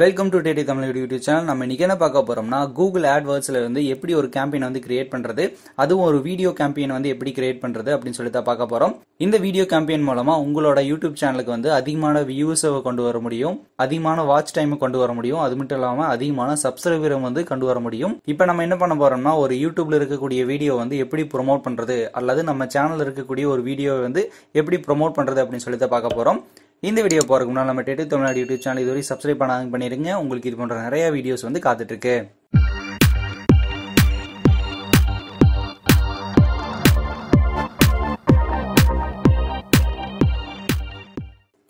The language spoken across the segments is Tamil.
வெல்கம் டு டேடி தமிழ் யூடியூப் சேனல் நம்ம இன்னைக்கு என்ன பார்க்க போறோம்னா கூகுள் ஆட்வர்ட்ஸ்ல இருந்து எப்படி ஒரு கேம்பெயின் வந்து கிரியேட் பண்றது அதுவும் ஒரு வீடியோ கேம்பெயின் வந்து எப்படி கிரியேட் பண்றது அப்படின்னு சொல்லி தான் பார்க்க போறோம் இந்த வீடியோ கேம்பெயின் மூலமா உங்களோட யூடியூப் சேனலுக்கு வந்து அதிகமான வியூஸை கொண்டு வர முடியும் அதிகமான வாட்ச் டைம் கொண்டு வர முடியும் அது மட்டும் இல்லாம அதிகமான சப்ஸ்கிரைபரும் வந்து கொண்டு வர முடியும் இப்போ நம்ம என்ன பண்ண போறோம்னா ஒரு யூடியூப்ல இருக்கக்கூடிய வீடியோ வந்து எப்படி ப்ரொமோட் பண்றது அல்லது நம்ம சேனல் இருக்கக்கூடிய ஒரு வீடியோவை வந்து எப்படி ப்ரொமோட் பண்றது அப்படின்னு சொல்லி தான் பார்க்க போறோம் இந்த வீடியோ போறதுக்கு முன்னால் நம்ம டெட்டு தமிழ்நாடு யூடியூப் சேனல் இதுவரை சப்ஸ்கிரைப் பண்ணாங்க பண்ணிடுங்க உங்களுக்கு இது போன்ற நிறைய வீடியோஸ் வந்து இருக்கு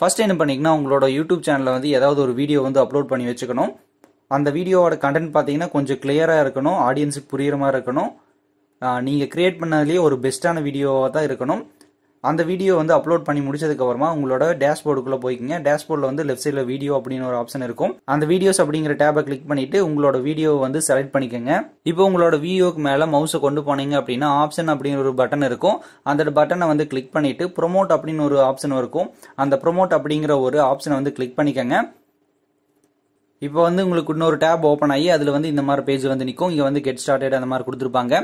ஃபஸ்ட் என்ன பண்ணிங்கன்னா உங்களோட யூடியூப் சேனலில் வந்து ஏதாவது ஒரு வீடியோ வந்து அப்லோட் பண்ணி வச்சுக்கணும் அந்த வீடியோவோட கண்டென்ட் பார்த்தீங்கன்னா கொஞ்சம் கிளியராக இருக்கணும் ஆடியன்ஸுக்கு புரியுற மாதிரி இருக்கணும் நீங்கள் கிரியேட் பண்ணதுலேயே ஒரு பெஸ்ட்டான வீடியோவாக தான் இருக்கணும் அந்த வீடியோ வந்து அப்லோட் பண்ணி முடிச்சதுக்கப்புறமா உங்களோட டேஷ்போர்டுக்குள்ள போய்க்குங்க டேஷ்போர்டில் வந்து லெஃப்ட் சைடில் வீடியோ அப்படின்னு ஒரு ஆப்ஷன் இருக்கும் அந்த வீடியோஸ் அப்படிங்கிற டேபை கிளிக் பண்ணிட்டு உங்களோட வீடியோவை வந்து செலக்ட் பண்ணிக்கோங்க இப்போ உங்களோட வீடியோக்கு மேலே மவுஸை கொண்டு போனீங்க அப்படின்னா ஆப்ஷன் அப்படின்னு ஒரு பட்டன் இருக்கும் அந்த பட்டனை வந்து கிளிக் பண்ணிட்டு ப்ரொமோட் அப்படின்னு ஒரு ஆப்ஷன் இருக்கும் அந்த ப்ரொமோட் அப்படிங்கிற ஒரு ஆப்ஷனை வந்து கிளிக் பண்ணிக்கோங்க இப்போ வந்து உங்களுக்கு இன்னொரு டேப் ஓப்பன் ஆகி அதில் வந்து இந்த மாதிரி பேஜ் வந்து நிற்கும் இங்கே வந்து கெட் ஸ்டார்டட் அந்த மாதிரி கொடுத்துருப்பாங்க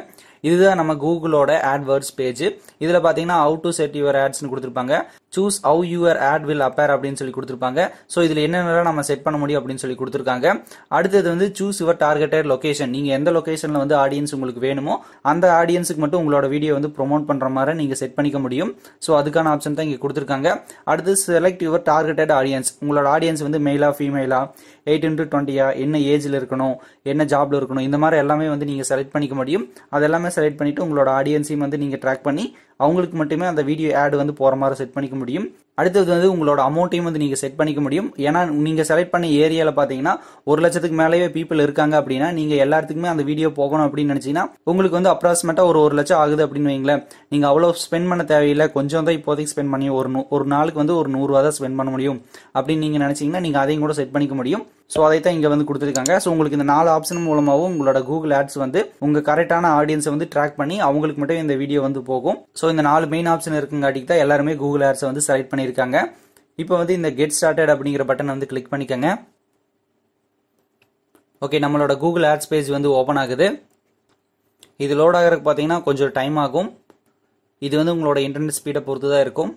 இதுதான் நம்ம கூகுளோட ஆட்வர்ட்ஸ் பேஜ் இதில் பார்த்தீங்கன்னா அவுட் டு செட் யுவர் ஆட்ஸ்னு கொடுத்துருப்பாங்க choose how your ad will appear அப்படின்னு சொல்லி கொடுத்துருப்பாங்க ஸோ இதில் என்னென்னலாம் நம்ம செட் பண்ண முடியும் அப்படின்னு சொல்லி கொடுத்துருக்காங்க அடுத்தது வந்து சூஸ் யுவர் டார்கெட்டட் லொக்கேஷன் நீங்கள் எந்த லொக்கேஷனில் வந்து ஆடியன்ஸ் உங்களுக்கு வேணுமோ அந்த ஆடியன்ஸுக்கு மட்டும் உங்களோட வீடியோ வந்து ப்ரொமோட் பண்ணுற மாதிரி நீங்கள் செட் பண்ணிக்க முடியும் ஸோ அதுக்கான ஆப்ஷன் தான் இங்கே கொடுத்துருக்காங்க அடுத்து செலக்ட் யுவர் டார்கெட்டட் ஆடியன்ஸ் உங்களோட ஆடியன்ஸ் வந்து மெயிலா ஃபீமேலா எயிட் டு டுவெண்ட்டியா என்ன ஏஜில் இருக்கணும் என்ன ஜாப்ல இருக்கணும் இந்த மாதிரி எல்லாமே வந்து நீங்கள் செலக்ட் பண்ணிக்க முடியும் அதெல்லாமே செலக்ட் பண்ணிட்டு உங்களோட ஆடியன்ஸையும் வந்து நீங்கள் ட்ராக் பண்ணி அவங்களுக்கு மட்டுமே அந்த வீடியோ ஆட் வந்து போகிற மாதிரி செட் பண்ணிக்க முடியும் அடுத்தது வந்து உங்களோட அமௌண்ட்டையும் வந்து நீங்கள் செட் பண்ணிக்க முடியும் ஏன்னா நீங்கள் செலக்ட் பண்ண ஏரியாவில் பார்த்தீங்கன்னா ஒரு லட்சத்துக்கு மேலேயே பீப்புள் இருக்காங்க அப்படின்னா நீங்கள் எல்லாத்துக்குமே அந்த வீடியோ போகணும் அப்படின்னு நினச்சிங்கன்னா உங்களுக்கு வந்து அப்ராக்சிமேட்டா ஒரு ஒரு லட்சம் ஆகுது அப்படின்னு வைங்களேன் நீங்கள் அவ்வளோ ஸ்பெண்ட் பண்ண தேவையில்லை கொஞ்சம் தான் இப்போதைக்கு ஸ்பெண்ட் பண்ணி ஒரு ஒரு நாளுக்கு வந்து ஒரு நூறுரூவா தான் ஸ்பெண்ட் பண்ண முடியும் அப்படின்னு நீங்கள் நினைச்சீங்கன்னா நீங்கள் அதையும் கூட செட் பண்ணிக்க முடியும் ஸோ அதை தான் இங்கே வந்து கொடுத்துருக்காங்க ஸோ உங்களுக்கு இந்த நாலு ஆப்ஷன் மூலமாகவும் உங்களோட கூகுள் ஆட்ஸ் வந்து உங்கள் கரெக்டான ஆடியன்ஸை வந்து ட்ராக் பண்ணி அவங்களுக்கு மட்டும் இந்த வீடியோ வந்து போகும் ஸோ இந்த நாலு மெயின் ஆப்ஷன் இருக்குங்காட்டிக்கு தான் எல்லாருமே கூகுள் ஆட்ஸை வந்து செலக்ட் பண்ணியிருக்காங்க இப்போ வந்து இந்த கெட் ஸ்டார்டட் அப்படிங்கிற பட்டனை வந்து கிளிக் பண்ணிக்கோங்க ஓகே நம்மளோட கூகுள் ஆட்ஸ் பேஜ் வந்து ஓப்பன் ஆகுது இது லோட் ஆகிறதுக்கு பார்த்தீங்கன்னா கொஞ்சம் டைம் ஆகும் இது வந்து உங்களோட இன்டர்நெட் ஸ்பீடை பொறுத்து தான் இருக்கும்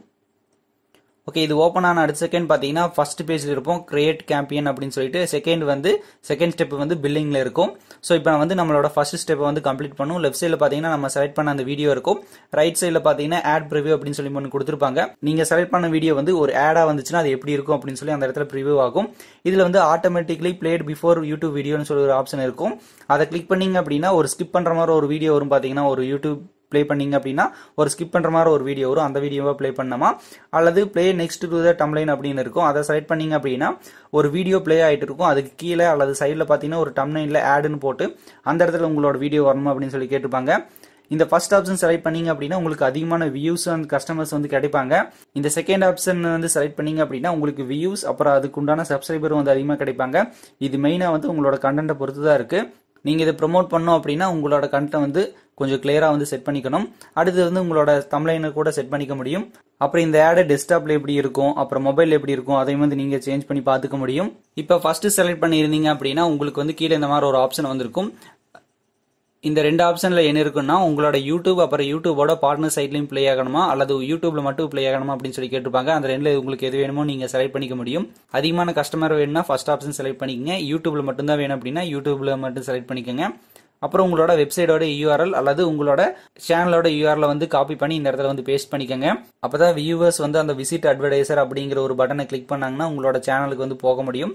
ஓகே இது ஓப்பன் ஆன அடுத்த செகண்ட் பார்த்தீங்கன்னா ஃபர்ஸ்ட் பேஜில் இருப்போம் கிரியேட் கேம்பியன் அப்படின்னு சொல்லிட்டு செகண்ட் வந்து செகண்ட் ஸ்டெப் வந்து பில்லிங்கில் இருக்கும் ஸோ இப்போ வந்து நம்மளோட ஃபர்ஸ்ட் ஸ்டெப்பை வந்து கம்ப்ளீட் பண்ணும் லெஃப்ட் சைடில் பார்த்தீங்கன்னா நம்ம செலக்ட் பண்ண அந்த வீடியோ இருக்கும் ரைட் சைடில் பார்த்தீங்கன்னா ஆட் ப்ரிவியூ அப்படின்னு சொல்லி ஒன்று கொடுத்துருப்பாங்க நீங்கள் செலக்ட் பண்ண வீடியோ வந்து ஒரு ஆடாக வந்துச்சுன்னா அது எப்படி இருக்கும் அப்படின்னு சொல்லி அந்த இடத்துல ப்ரிவியூ ஆகும் இதில் வந்து ஆட்டோமேட்டிக்லி பிளேட் பிஃபோர் யூடியூப் வீடியோன்னு சொல்லி ஒரு ஆப்ஷன் இருக்கும் அதை கிளிக் பண்ணிங்க அப்படின்னா ஒரு ஸ்கிப் பண்ணுற மாதிரி ஒரு வீடியோ வரும் பார்த்தீங்கன்னா ஒரு யூடியூப் ப்ளே பண்ணீங்க அப்படின்னா ஒரு ஸ்கிப் பண்ணுற மாதிரி ஒரு வீடியோ வரும் அந்த வீடியோவை ப்ளே பண்ணமா அல்லது play next to the timeline அப்படின்னு இருக்கும் அதை செலக்ட் பண்ணீங்க அப்படின்னா ஒரு வீடியோ ப்ளே ஆகிட்டு இருக்கும் அதுக்கு கீழே அல்லது சைடில் பார்த்தீங்கன்னா ஒரு டம்லைனில் ஆடுன்னு போட்டு அந்த இடத்துல உங்களோட வீடியோ வரணும் அப்படின்னு சொல்லி கேட்டிருப்பாங்க இந்த ஃபர்ஸ்ட் ஆப்ஷன் செலக்ட் பண்ணீங்க அப்படின்னா உங்களுக்கு அதிகமான வியூஸ் அண்ட் கஸ்டமர்ஸ் வந்து கிடைப்பாங்க இந்த செகண்ட் ஆப்ஷன் வந்து செலக்ட் பண்ணீங்க அப்படின்னா உங்களுக்கு வியூஸ் அப்புறம் அதுக்கு உண்டான சப்ஸ்கிரைபர் வந்து அதிகமாக கிடைப்பாங்க இது மெயினாக வந்து உங்களோட கண்டென்ட்டை பொறுத்து தான் இருக்குது நீங்கள் இதை ப்ரொமோட் பண்ணோம் அப்படின்னா உங்களோட கண்டென்ட் வந்து கொஞ்சம் கிளியரா வந்து செட் பண்ணிக்கணும் அடுத்து வந்து உங்களோட தம்லைனை கூட செட் பண்ணிக்க முடியும் அப்புறம் இந்த ஆடு டெஸ்க்டாப்ல எப்படி இருக்கும் அப்புறம் மொபைல் எப்படி இருக்கும் அதையும் வந்து நீங்க சேஞ்ச் பண்ணி பாத்துக்க முடியும் இப்போ ஃபர்ஸ்ட் செலக்ட் பண்ணியிருந்தீங்க அப்படின்னா உங்களுக்கு வந்து கீழே இந்த மாதிரி ஒரு ஆப்ஷன் வந்திருக்கும் இந்த ரெண்டு ஆப்ஷனில் என்ன இருக்குன்னா உங்களோட யூடியூப் அப்புறம் யூடியூபோட பார்ட்னர் சைட்லையும் ப்ளே ஆகணுமா அல்லது யூடியூப்பில் மட்டும் ப்ளே ஆகணுமா அப்படின்னு சொல்லி கேட்டிருப்பாங்க அந்த ரெண்டில் உங்களுக்கு எது வேணுமோ நீங்கள் செலக்ட் பண்ணிக்க முடியும் அதிகமான கஸ்டமர் வேணும்னா ஃபஸ்ட் ஆப்ஷன் செலக்ட் பண்ணிக்கங்க யூடியூப்பில் தான் வேணும் அப்படின்னா யூடியூப்ல மட்டும் செலக்ட் பண்ணிக்கோங்க அப்புறம் உங்களோட வெப்சைட்டோட யூஆர்எல் அல்லது உங்களோட சேனலோட யூஆர்எல் வந்து காப்பி பண்ணி இந்த இடத்துல வந்து பேஸ்ட் பண்ணிக்கோங்க அப்போ தான் வியூவர்ஸ் வந்து அந்த விசிட் அட்வர்டைசர் அப்படிங்கிற ஒரு பட்டனை கிளிக் பண்ணாங்கன்னா உங்களோட சேனலுக்கு வந்து போக முடியும்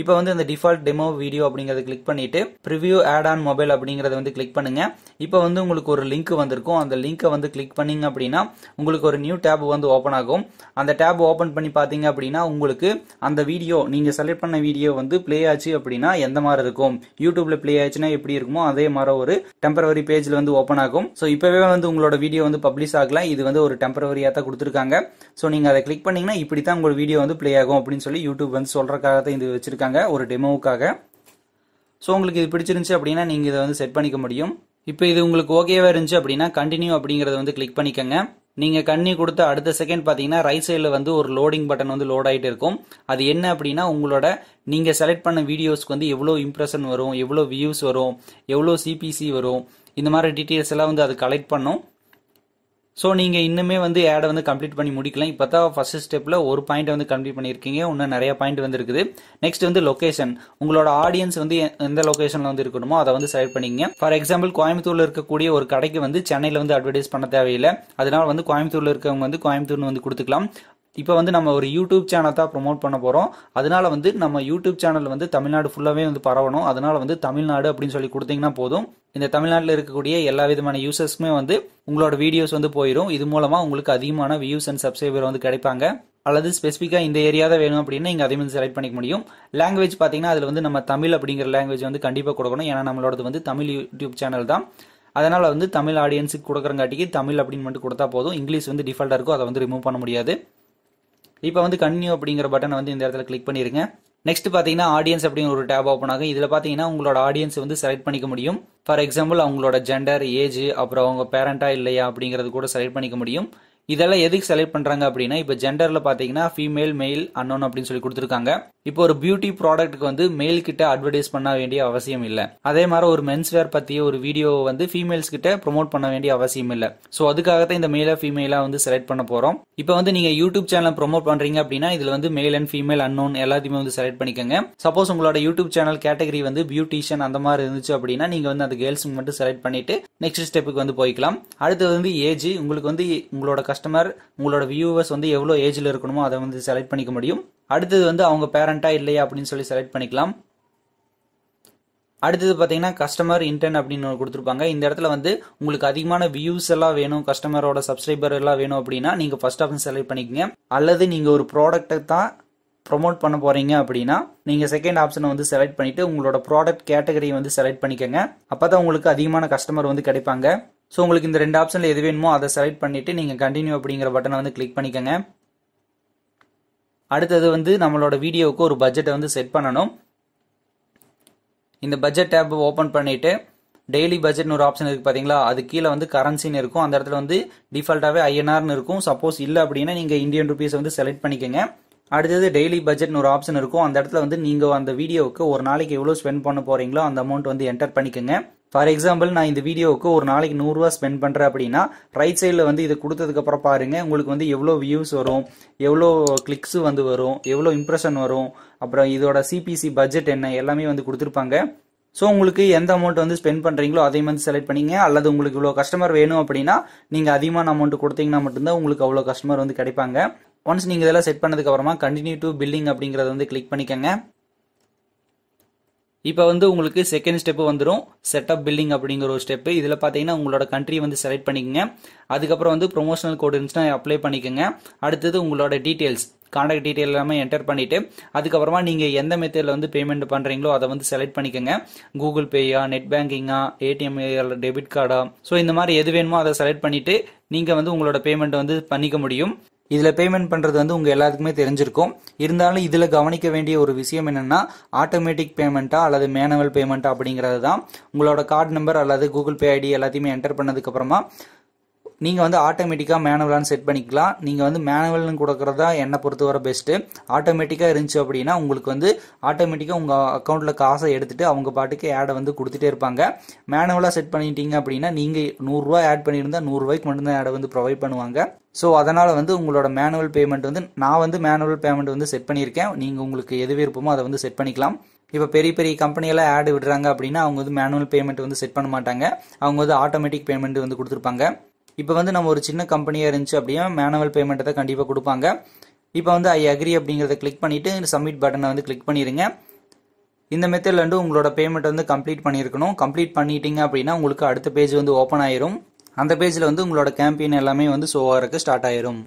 இப்போ வந்து இந்த டிஃபால்ட் டெமோ வீடியோ அப்படிங்கிறத கிளிக் பண்ணிட்டு ப்ரிவியூ ஆட் ஆன் மொபைல் அப்படிங்கறத வந்து கிளிக் பண்ணுங்க இப்போ வந்து உங்களுக்கு ஒரு லிங்க் வந்திருக்கும் அந்த லிங்கை வந்து கிளிக் பண்ணீங்க அப்படின்னா உங்களுக்கு ஒரு நியூ டேப் வந்து ஓப்பன் ஆகும் அந்த டேப் ஓப்பன் பண்ணி பார்த்தீங்க அப்படின்னா உங்களுக்கு அந்த வீடியோ நீங்கள் செலக்ட் பண்ண வீடியோ வந்து பிளே ஆச்சு அப்படின்னா எந்த மாதிரி இருக்கும் யூடியூப்ல பிளே ஆச்சுன்னா எப்படி இருக்குமோ அதே மாதிரி ஒரு டெம்பரவரி பேஜில் வந்து ஓப்பன் ஆகும் ஸோ இப்போவே வந்து உங்களோட வீடியோ வந்து பப்ளிஷ் ஆகலாம் இது வந்து ஒரு டெம்பரவரியாக தான் கொடுத்துருக்காங்க ஸோ நீங்கள் அதை கிளிக் பண்ணீங்கன்னா இப்படி தான் உங்களுக்கு வீடியோ வந்து பிளே ஆகும் அப்படின்னு சொல்லி யூடியூப் வந்து சொல்கிறக்காக தான் இது வச்சிருக்காங்க கொடுத்துருக்காங்க ஒரு டெமோவுக்காக ஸோ உங்களுக்கு இது பிடிச்சிருந்துச்சு அப்படின்னா நீங்கள் இதை வந்து செட் பண்ணிக்க முடியும் இப்போ இது உங்களுக்கு ஓகேவாக இருந்துச்சு அப்படின்னா கண்டினியூ அப்படிங்கிறத வந்து கிளிக் பண்ணிக்கோங்க நீங்கள் கண்ணி கொடுத்த அடுத்த செகண்ட் பார்த்தீங்கன்னா ரைட் சைடில் வந்து ஒரு லோடிங் பட்டன் வந்து லோட் ஆகிட்டு இருக்கும் அது என்ன அப்படின்னா உங்களோட நீங்கள் செலக்ட் பண்ண வீடியோஸ்க்கு வந்து எவ்வளோ இம்ப்ரெஷன் வரும் எவ்வளோ வியூஸ் வரும் எவ்வளோ சிபிசி வரும் இந்த மாதிரி டீட்டெயில்ஸ் எல்லாம் வந்து அது கலெக்ட் பண்ணும் ஸோ நீங்கள் இன்னுமே வந்து ஆடை வந்து கம்ப்ளீட் பண்ணி முடிக்கலாம் இப்போ தான் ஃபர்ஸ்ட் ஸ்டெப்பில் ஒரு பாயிண்ட் வந்து கம்ப்ளீட் பண்ணியிருக்கீங்க இன்னும் நிறைய பாயிண்ட் வந்து இருக்குது நெக்ஸ்ட் வந்து லொக்கேஷன் உங்களோட ஆடியன்ஸ் வந்து எந்த லொக்கேஷனில் வந்து இருக்கணுமோ அதை வந்து செலக்ட் பண்ணிங்க ஃபார் எக்ஸாம்பிள் கோயம்புத்தூரில் இருக்கக்கூடிய ஒரு கடைக்கு வந்து சென்னையில் வந்து அட்வர்டைஸ் பண்ண தேவையில்லை அதனால் வந்து கோயம்புத்தூரில் இருக்கவங்க வந்து கோயம்புத்தூர்னு வந்து கொடுத்துக்கலாம் இப்போ வந்து நம்ம ஒரு யூடியூப் சேனல் தான் ப்ரொமோட் பண்ண போகிறோம் அதனால வந்து நம்ம யூடியூப் சேனல் வந்து தமிழ்நாடு ஃபுல்லாகவே வந்து பரவணும் அதனால வந்து தமிழ்நாடு அப்படின்னு சொல்லி கொடுத்தீங்கன்னா போதும் இந்த தமிழ்நாட்டில் இருக்கக்கூடிய எல்லா விதமான யூசர்ஸ்க்குமே வந்து உங்களோட வீடியோஸ் வந்து போயிடும் இது மூலமாக உங்களுக்கு அதிகமான வியூஸ் அண்ட் சப்ஸ்கிரைபர் வந்து கிடைப்பாங்க அல்லது ஸ்பெசிஃபிக்காக இந்த ஏரியா தான் வேணும் அப்படின்னா இங்கே அதே வந்து செலக்ட் பண்ணிக்க முடியும் லாங்குவேஜ் பார்த்தீங்கன்னா அதில் வந்து நம்ம தமிழ் அப்படிங்கிற லாங்குவேஜ் வந்து கண்டிப்பாக கொடுக்கணும் ஏன்னா நம்மளோடது வந்து தமிழ் யூடியூப் சேனல் தான் அதனால் வந்து தமிழ் ஆடியன்ஸுக்கு கொடுக்குறங்காட்டிக்கு தமிழ் அப்படின்னு மட்டும் கொடுத்தா போதும் இங்கிலீஷ் வந்து டிஃபால்ட்டாக இருக்கும் அதை வந்து ரிமூவ் பண்ண முடியாது இப்போ வந்து கன்யூ அப்படிங்கிற பட்டனை வந்து இந்த இடத்துல கிளிக் பண்ணிருங்க நெக்ஸ்ட் பார்த்தீங்கன்னா ஆடியன்ஸ் அப்படின்னு ஒரு டேப் ஓப்பன் ஆகும் இதில் பார்த்தீங்கன்னா உங்களோட ஆடியன்ஸ் வந்து செலக்ட் பண்ணிக்க முடியும் ஃபார் எக்ஸாம்பிள் அவங்களோட ஜெண்டர் ஏஜ் அப்புறம் அவங்க பேரண்டா இல்லையா அப்படிங்கிறது கூட செலக்ட் பண்ணிக்க முடியும் இதெல்லாம் எதுக்கு செலக்ட் பண்ணுறாங்க அப்படின்னா இப்போ ஜெண்டரில் பார்த்தீங்கன்னா ஃபீமேல் மெயில் அன்னோன் அப்படின்னு சொல்லி கொடுத்துருக்காங்க இப்போ ஒரு பியூட்டி ப்ராடக்ட்டுக்கு வந்து மெயில் கிட்ட அட்வர்டைஸ் பண்ண வேண்டிய அவசியம் இல்லை அதே மாதிரி ஒரு மென்ஸ் வேர் பற்றிய ஒரு வீடியோ வந்து ஃபீமேல்ஸ் கிட்ட ப்ரொமோட் பண்ண வேண்டிய அவசியம் இல்லை ஸோ அதுக்காக தான் இந்த மெயிலாக ஃபீமேலாக வந்து செலக்ட் பண்ண போகிறோம் இப்போ வந்து நீங்கள் யூடியூப் சேனல் ப்ரொமோட் பண்ணுறீங்க அப்படின்னா இதில் வந்து மெயில் அண்ட் ஃபீமேல் அன்னோன் எல்லாத்தையுமே வந்து செலக்ட் பண்ணிக்கோங்க சப்போஸ் உங்களோட யூடியூப் சேனல் கேட்டகரி வந்து பியூட்டிஷியன் அந்த மாதிரி இருந்துச்சு அப்படின்னா நீங்கள் வந்து அந்த கேர்ள்ஸுக்கு மட்டும் செலக்ட் பண்ணிட்டு நெக்ஸ்ட் ஸ்டெப்புக்கு வந்து போய்க்கலாம் அடுத்து வந்து ஏஜ் உங்களுக்கு வந்து உங்களோட கஸ்டமர் உங்களோட வியூவர்ஸ் வந்து எவ்வளோ ஏஜில் இருக்கணுமோ அதை வந்து செலக்ட் பண்ணிக்க முடியும் அடுத்தது வந்து அவங்க பேரண்டா இல்லையா அப்படின்னு சொல்லி செலக்ட் பண்ணிக்கலாம் அடுத்தது பார்த்தீங்கன்னா கஸ்டமர் இன்டர்ன் அப்படின்னு கொடுத்துருப்பாங்க இந்த இடத்துல வந்து உங்களுக்கு அதிகமான வியூஸ் எல்லாம் வேணும் கஸ்டமரோட சப்ஸ்கிரைபர் எல்லாம் வேணும் அப்படின்னா நீங்கள் ஃபர்ஸ்ட் ஆஃப் செலக்ட் பண்ணிக்கங்க அல்லது நீங்கள் ஒரு ப்ராடக்ட்டை தான் ப்ரொமோட் பண்ண போகிறீங்க அப்படின்னா நீங்கள் செகண்ட் ஆப்ஷனை வந்து செலக்ட் பண்ணிவிட்டு உங்களோட ப்ராடக்ட் கேட்டகரியை வந்து செலக்ட் பண்ணிக்கோங்க அப்போ தான் உங்களுக்கு அதிகமான கஸ்டமர் வந்து கிடைப்பாங்க ஸோ உங்களுக்கு இந்த ரெண்டு ஆப்ஷனில் எது வேணுமோ அதை செலக்ட் பண்ணிவிட்டு நீங்கள் கண்டினியூ அப்படிங்கிற பட்டனை வந்து கிளிக் பண்ணிக்கோங்க அடுத்தது வந்து நம்மளோட வீடியோவுக்கு ஒரு பட்ஜெட்டை வந்து செட் பண்ணணும் இந்த பட்ஜெட் டேப் ஓப்பன் பண்ணிவிட்டு டெய்லி பட்ஜெட்னு ஒரு ஆப்ஷன் இருக்குது பார்த்தீங்களா அது கீழே வந்து கரன்சின்னு இருக்கும் அந்த இடத்துல வந்து டிஃபால்ட்டாகவே ஐஎன்ஆர்னு இருக்கும் சப்போஸ் இல்லை அப்படின்னா நீங்கள் இந்தியன் ருபீஸ் வந்து செலக்ட் பண்ணிக்கோங்க அடுத்தது டெய்லி பட்ஜெட்னு ஒரு ஆப்ஷன் இருக்கும் அந்த இடத்துல வந்து நீங்கள் அந்த வீடியோவுக்கு ஒரு நாளைக்கு எவ்வளோ ஸ்பெண்ட் பண்ண போகிறீங்களோ அந்த அமௌண்ட் வந்து என்டர் பண்ணிக்கோங்க ஃபார் எக்ஸாம்பிள் நான் இந்த வீடியோவுக்கு ஒரு நாளைக்கு நூறுரூவா ஸ்பெண்ட் பண்ணுறேன் அப்படின்னா ரைட் சைடில் வந்து இது கொடுத்ததுக்கப்புறம் பாருங்கள் உங்களுக்கு வந்து எவ்வளோ வியூஸ் வரும் எவ்வளோ கிளிக்ஸு வந்து வரும் எவ்வளோ இம்ப்ரெஷன் வரும் அப்புறம் இதோட சிபிசி பட்ஜெட் என்ன எல்லாமே வந்து கொடுத்துருப்பாங்க ஸோ உங்களுக்கு எந்த அமௌண்ட் வந்து ஸ்பெண்ட் பண்ணுறீங்களோ அதே மாதிரி செலக்ட் பண்ணிங்க அல்லது உங்களுக்கு இவ்வளோ கஸ்டமர் வேணும் அப்படின்னா நீங்கள் அதிகமான அமௌண்ட் கொடுத்தீங்கன்னா மட்டும்தான் உங்களுக்கு அவ்வளோ கஸ்டமர் வந்து கிடைப்பாங்க ஒன்ஸ் நீங்கள் இதெல்லாம் செட் பண்ணதுக்கப்புறமா கண்டினியூ டு பில்லிங் அப்படிங்கிறத வந்து கிளிக் பண்ணிக்கோங்க இப்போ வந்து உங்களுக்கு செகண்ட் ஸ்டெப்பு வந்துடும் செட்டப் பில்டிங் அப்படிங்கிற ஒரு ஸ்டெப்பு இதில் பார்த்தீங்கன்னா உங்களோட கண்ட்ரி வந்து செலக்ட் பண்ணிக்கோங்க அதுக்கப்புறம் வந்து ப்ரொமோஷனல் கோட் இருந்துச்சுன்னா அப்ளை பண்ணிக்கோங்க அடுத்தது உங்களோட டீட்டெயில்ஸ் கான்டாக்ட் டீட்டெயில் எல்லாமே என்டர் பண்ணிவிட்டு அதுக்கப்புறமா நீங்கள் எந்த மெத்தடில் வந்து பேமெண்ட் பண்ணுறீங்களோ அதை வந்து செலக்ட் பண்ணிக்கோங்க கூகுள் பேயா நெட் பேங்கிங்கா ஏடிஎம் டெபிட் கார்டா ஸோ இந்த மாதிரி எது வேணுமோ அதை செலக்ட் பண்ணிவிட்டு நீங்கள் வந்து உங்களோட பேமெண்ட் வந்து பண்ணிக்க முடியும் இதில் பேமெண்ட் பண்ணுறது வந்து உங்கள் எல்லாத்துக்குமே தெரிஞ்சிருக்கும் இருந்தாலும் இதில் கவனிக்க வேண்டிய ஒரு விஷயம் என்னென்னா ஆட்டோமேட்டிக் பேமெண்ட்டா அல்லது மேனுவல் பேமெண்ட்டா அப்படிங்கிறது தான் உங்களோட கார்டு நம்பர் அல்லது கூகுள் பே ஐடி எல்லாத்தையுமே என்டர் பண்ணதுக்கப்புறமா நீங்கள் வந்து ஆட்டோமேட்டிக்காக மேனுவலான்னு செட் பண்ணிக்கலாம் நீங்கள் வந்து மேனுவல்னு கொடுக்குறதா என்னை பொறுத்தவரை பெஸ்ட்டு ஆட்டோமேட்டிக்காக இருந்துச்சு அப்படின்னா உங்களுக்கு வந்து ஆட்டோமேட்டிக்காக உங்கள் அக்கௌண்ட்டில் காசை எடுத்துகிட்டு அவங்க பாட்டுக்கு ஆடை வந்து கொடுத்துட்டே இருப்பாங்க மேனுவலாக செட் பண்ணிட்டீங்க அப்படின்னா நீங்கள் நூறுரூவா ஆட் பண்ணியிருந்தால் நூறுரூவாய்க்கு மட்டும்தான் ஆடை வந்து ப்ரொவைட் பண்ணுவாங்க ஸோ அதனால் வந்து உங்களோட மேனுவல் பேமெண்ட் வந்து நான் வந்து மேனுவல் பேமெண்ட் வந்து செட் பண்ணியிருக்கேன் நீங்கள் உங்களுக்கு எது விருப்பமோ அதை வந்து செட் பண்ணிக்கலாம் இப்போ பெரிய பெரிய கம்பெனியெல்லாம் ஆடு விடுறாங்க அப்படின்னா அவங்க வந்து மேனுவல் பேமெண்ட் வந்து செட் பண்ண மாட்டாங்க அவங்க வந்து ஆட்டோமேட்டிக் பேமெண்ட் வந்து கொடுத்துருப்பாங்க இப்போ வந்து நம்ம ஒரு சின்ன கம்பெனியாக இருந்துச்சு அப்படின்னா மேனுவல் பேமெண்ட்டை தான் கண்டிப்பாக கொடுப்பாங்க இப்போ வந்து ஐ அக்ரி அப்படிங்கிறத கிளிக் பண்ணிவிட்டு சப்மிட் பட்டனை வந்து கிளிக் பண்ணிடுங்க இந்த மெத்தடில் வந்து உங்களோட பேமெண்ட் வந்து கம்ப்ளீட் பண்ணியிருக்கணும் கம்ப்ளீட் பண்ணிட்டீங்க அப்படின்னா உங்களுக்கு அடுத்த பேஜ் வந்து ஓப்பன் ஆயிரும் அந்த பேஜில் வந்து உங்களோட கேம்பெயின் எல்லாமே வந்து ஷோவாக ஆகிறதுக்கு ஸ்டார்ட் ஆயிரும்